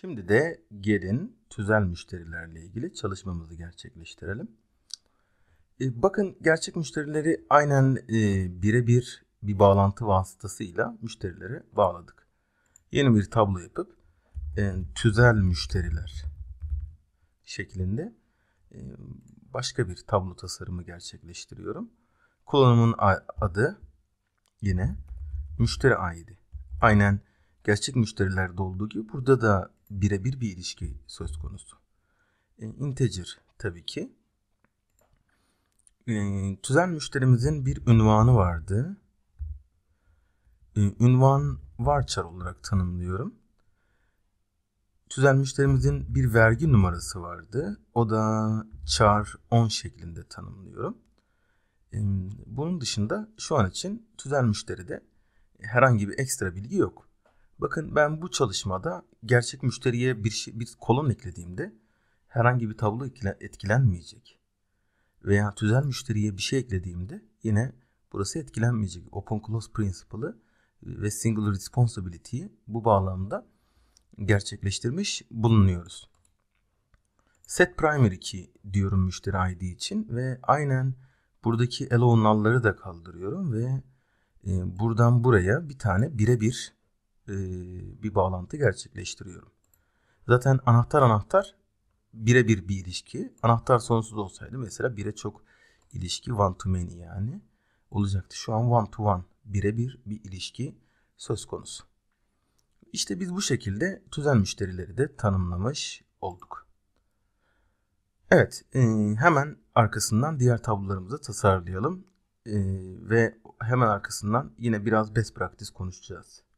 Şimdi de gelin tüzel müşterilerle ilgili çalışmamızı gerçekleştirelim. E, bakın gerçek müşterileri aynen e, birebir bir bağlantı vasıtasıyla müşterilere bağladık. Yeni bir tablo yapıp e, tüzel müşteriler şeklinde e, başka bir tablo tasarımı gerçekleştiriyorum. Kullanımın adı yine müşteri ID. Aynen gerçek müşterilerde olduğu gibi burada da birebir bir ilişki söz konusu. E, integer tabii ki. E, tüzel müşterimizin bir ünvanı vardı. E, ünvan varchar olarak tanımlıyorum. Tüzel müşterimizin bir vergi numarası vardı. O da char 10 şeklinde tanımlıyorum. E, bunun dışında şu an için tüzel müşteride herhangi bir ekstra bilgi yok. Bakın ben bu çalışmada gerçek müşteriye bir, şey, bir kolon eklediğimde herhangi bir tablo etkilenmeyecek. Veya tüzel müşteriye bir şey eklediğimde yine burası etkilenmeyecek. Open Close Principle'ı ve Single Responsibility'yi bu bağlamda gerçekleştirmiş bulunuyoruz. Set Primary Key diyorum müşteri ID için ve aynen buradaki allow nall'ları da kaldırıyorum ve buradan buraya bir tane birebir e, bir bağlantı gerçekleştiriyorum. Zaten anahtar anahtar birebir bir ilişki. Anahtar sonsuz olsaydı mesela bire çok ilişki one to many yani olacaktı. Şu an one to one birebir bir ilişki söz konusu. İşte biz bu şekilde tüzel müşterileri de tanımlamış olduk. Evet e, hemen arkasından diğer tablolarımızı tasarlayalım e, ve hemen arkasından yine biraz best practice konuşacağız.